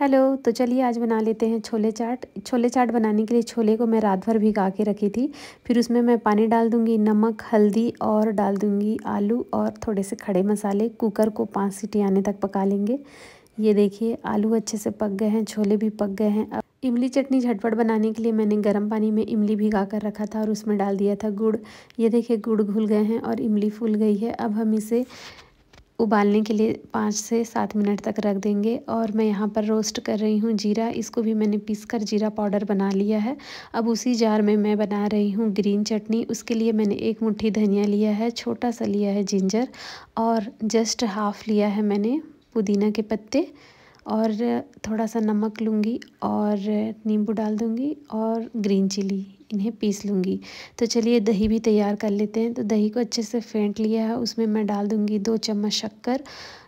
hello तो चलिए आज बना लेते हैं छोले चाट छोले चाट बनाने के लिए छोले को मैं रात भर भिगा के रखी थी फिर उसमें मैं पानी डाल दूंगी नमक हल्दी और डाल दूंगी आलू और थोड़े से खड़े मसाले कुकर को पाँच सीटी आने तक पका लेंगे ये देखिए आलू अच्छे से पक गए हैं छोले भी पक गए हैं अब इमली चटनी झटपट बनाने के लिए मैंने गर्म पानी में इमली भिगा कर रखा था और उसमें डाल दिया था गुड़ ये देखिए गुड़ घुल गए हैं और इमली फूल गई है अब हम इसे उबालने के लिए पाँच से सात मिनट तक रख देंगे और मैं यहाँ पर रोस्ट कर रही हूँ जीरा इसको भी मैंने पीस कर जीरा पाउडर बना लिया है अब उसी जार में मैं बना रही हूँ ग्रीन चटनी उसके लिए मैंने एक मुट्ठी धनिया लिया है छोटा सा लिया है जिंजर और जस्ट हाफ़ लिया है मैंने पुदीना के पत्ते और थोड़ा सा नमक लूँगी और नींबू डाल दूँगी और ग्रीन चिली इन्हें पीस लूँगी तो चलिए दही भी तैयार कर लेते हैं तो दही को अच्छे से फेंट लिया है उसमें मैं डाल दूँगी दो चम्मच शक्कर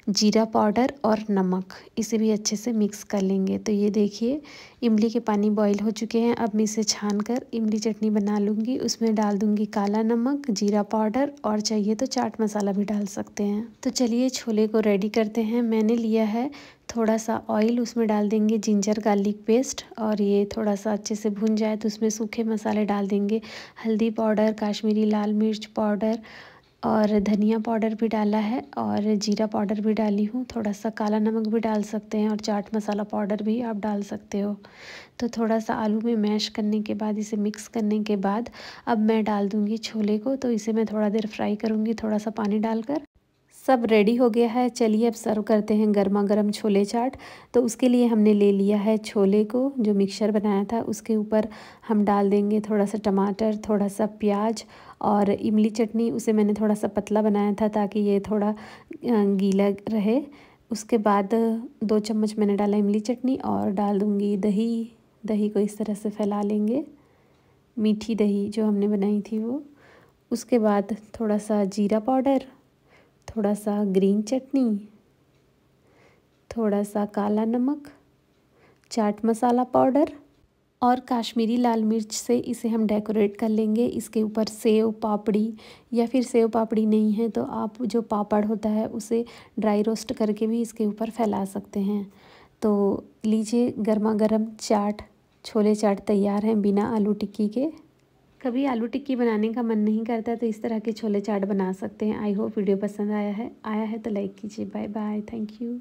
जीरा पाउडर और नमक इसे भी अच्छे से मिक्स कर लेंगे तो ये देखिए इमली के पानी बॉईल हो चुके हैं अब मैं इसे छान कर इमली चटनी बना लूँगी उसमें डाल दूँगी काला नमक जीरा पाउडर और चाहिए तो चाट मसाला भी डाल सकते हैं तो चलिए छोले को रेडी करते हैं मैंने लिया है थोड़ा सा ऑयल उसमें डाल देंगे जिंजर गार्लिक पेस्ट और ये थोड़ा सा अच्छे से भुन जाए तो उसमें सूखे मसाले मसाले डाल देंगे हल्दी पाउडर काश्मीरी लाल मिर्च पाउडर और धनिया पाउडर भी डाला है और जीरा पाउडर भी डाली हूँ थोड़ा सा काला नमक भी डाल सकते हैं और चाट मसाला पाउडर भी आप डाल सकते हो तो थोड़ा सा आलू में मैश करने के बाद इसे मिक्स करने के बाद अब मैं डाल दूँगी छोले को तो इसे मैं थोड़ा देर फ्राई करूँगी थोड़ा सा पानी डालकर सब रेडी हो गया है चलिए अब सर्व करते हैं गर्मा गर्म छोले चाट तो उसके लिए हमने ले लिया है छोले को जो मिक्सर बनाया था उसके ऊपर हम डाल देंगे थोड़ा सा टमाटर थोड़ा सा प्याज और इमली चटनी उसे मैंने थोड़ा सा पतला बनाया था ताकि ये थोड़ा गीला रहे उसके बाद दो चम्मच मैंने डाला इमली चटनी और डाल दूँगी दही दही को इस तरह से फैला लेंगे मीठी दही जो हमने बनाई थी वो उसके बाद थोड़ा सा जीरा पाउडर थोड़ा सा ग्रीन चटनी थोड़ा सा काला नमक चाट मसाला पाउडर और काश्मीरी लाल मिर्च से इसे हम डेकोरेट कर लेंगे इसके ऊपर सेव पापड़ी या फिर सेव पापड़ी नहीं है तो आप जो पापड़ होता है उसे ड्राई रोस्ट करके भी इसके ऊपर फैला सकते हैं तो लीजिए गर्मा गर्म चाट छोले चाट तैयार हैं बिना आलू टिक्की के कभी आलू टिक्की बनाने का मन नहीं करता तो इस तरह के छोले चाट बना सकते हैं आई होप वीडियो पसंद आया है आया है तो लाइक कीजिए बाय बाय थैंक यू